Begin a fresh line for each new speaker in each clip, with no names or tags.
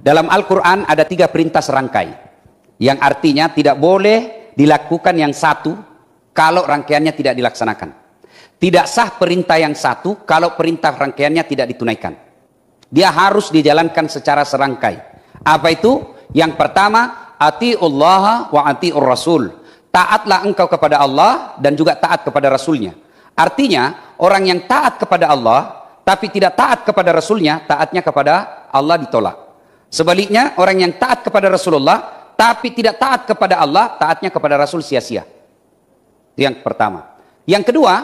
Dalam Al-Quran ada tiga perintah serangkai. Yang artinya tidak boleh dilakukan yang satu kalau rangkaiannya tidak dilaksanakan. Tidak sah perintah yang satu kalau perintah rangkaiannya tidak ditunaikan. Dia harus dijalankan secara serangkai. Apa itu? Yang pertama, Allah wa atiur rasul. Taatlah engkau kepada Allah dan juga taat kepada rasulnya. Artinya, orang yang taat kepada Allah tapi tidak taat kepada rasulnya, taatnya kepada Allah ditolak. Sebaliknya, orang yang taat kepada Rasulullah, tapi tidak taat kepada Allah, taatnya kepada Rasul sia-sia. yang pertama. Yang kedua,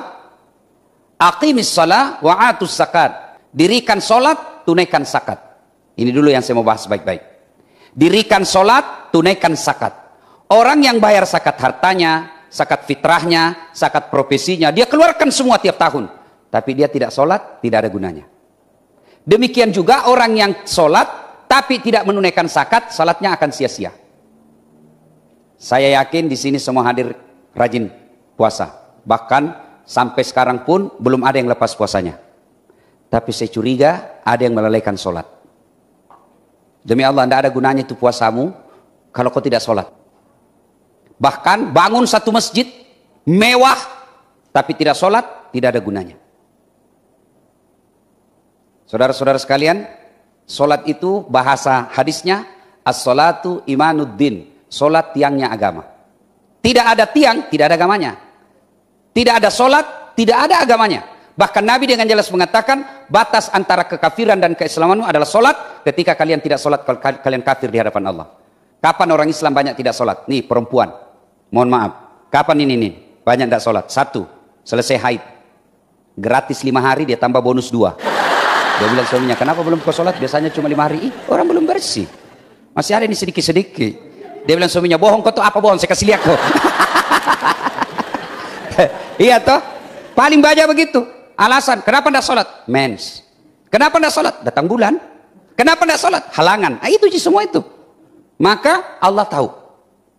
aqimis salah wa'atus zakat. Dirikan solat, tunaikan zakat. Ini dulu yang saya mau bahas baik-baik. Dirikan solat, tunaikan zakat. Orang yang bayar zakat hartanya, zakat fitrahnya, zakat profesinya, dia keluarkan semua tiap tahun. Tapi dia tidak sholat, tidak ada gunanya. Demikian juga orang yang sholat, tapi tidak menunaikan zakat, salatnya akan sia-sia. Saya yakin di sini semua hadir rajin puasa. Bahkan sampai sekarang pun belum ada yang lepas puasanya. Tapi saya curiga ada yang melalaikan sholat. Demi Allah, tidak ada gunanya itu puasamu kalau kau tidak sholat. Bahkan bangun satu masjid mewah, tapi tidak sholat, tidak ada gunanya. Saudara-saudara sekalian, Solat itu bahasa hadisnya as-salatu imanuddin. Solat tiangnya agama. Tidak ada tiang, tidak ada agamanya. Tidak ada solat, tidak ada agamanya. Bahkan Nabi dengan jelas mengatakan batas antara kekafiran dan keislamanmu adalah solat. Ketika kalian tidak solat, kalian kafir di hadapan Allah. Kapan orang Islam banyak tidak solat? Nih perempuan, mohon maaf. Kapan ini nih banyak tidak solat? Satu, selesai haid. Gratis lima hari dia tambah bonus dua. Dia bilang suaminya, kenapa belum kau sholat? Biasanya cuma lima hari. Ih, orang belum bersih. Masih ada ini sedikit-sedikit. Dia bilang suaminya, bohong kau tuh apa bohong? Saya kasih lihat kau. iya toh? Paling banyak begitu. Alasan, kenapa tidak sholat? Mens. Kenapa tidak sholat? Datang bulan. Kenapa tidak sholat? Halangan. Nah, itu semua itu. Maka Allah tahu.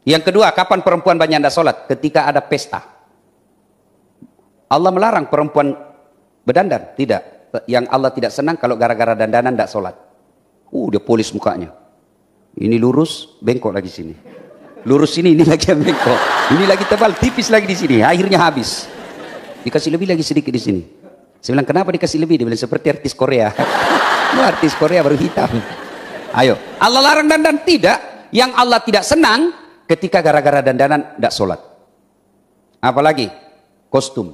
Yang kedua, kapan perempuan banyak tidak sholat? Ketika ada pesta. Allah melarang perempuan berdandan. Tidak yang Allah tidak senang kalau gara-gara dandanan tidak sholat. Uh, dia polis mukanya. Ini lurus, bengkok lagi sini. Lurus sini, ini lagi yang bengkok. Ini lagi tebal, tipis lagi di sini. Akhirnya habis. Dikasih lebih lagi sedikit di sini. Saya bilang, kenapa dikasih lebih? Dia bilang, seperti artis Korea. Lu artis Korea baru hitam. Ayo, Allah larang dandan? Tidak. Yang Allah tidak senang, ketika gara-gara dandanan, tidak sholat. Apalagi, kostum,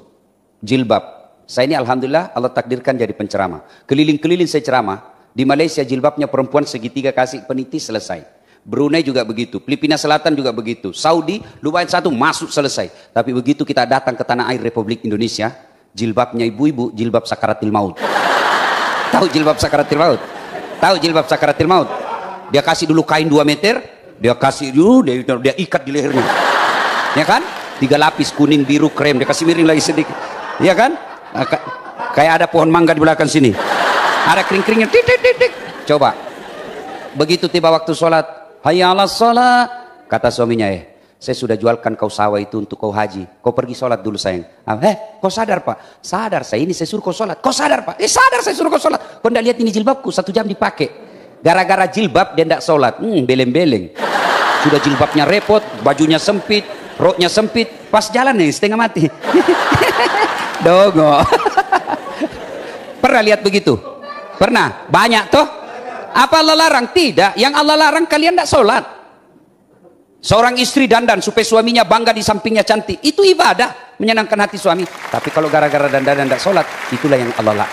jilbab, saya ini alhamdulillah Allah takdirkan jadi penceramah. Keliling-keliling saya ceramah. Di Malaysia jilbabnya perempuan segitiga kasih peniti selesai. Brunei juga begitu, Filipina Selatan juga begitu, Saudi lumayan satu masuk selesai. Tapi begitu kita datang ke tanah air Republik Indonesia, jilbabnya ibu-ibu jilbab sakaratil maut. Tahu jilbab sakaratil maut? Tahu jilbab sakaratil maut? Dia kasih dulu kain 2 meter, dia kasih dulu, uh, dia, dia ikat di lehernya. Ya kan? Tiga lapis kuning, biru, krem, dia kasih miring lagi sedikit. Ya kan? Ah, kayak ada pohon mangga di belakang sini ada kering-keringnya coba begitu tiba waktu sholat hayalah sholat kata suaminya eh saya sudah jualkan kau sawah itu untuk kau haji kau pergi sholat dulu sayang ah, eh kau sadar pak sadar saya ini saya suruh kau sholat kau sadar pak eh sadar saya suruh kau sholat kau tidak lihat ini jilbabku satu jam dipakai gara-gara jilbab dia tidak sholat hmm beleng-beleng sudah jilbabnya repot bajunya sempit roknya sempit pas jalan nih setengah mati Dogo Pernah lihat begitu? Pernah? Banyak toh? Apa Allah larang? Tidak. Yang Allah larang kalian tidak sholat. Seorang istri dandan supaya suaminya bangga di sampingnya cantik. Itu ibadah. Menyenangkan hati suami. Tapi kalau gara-gara dandan tidak sholat. Itulah yang Allah larang.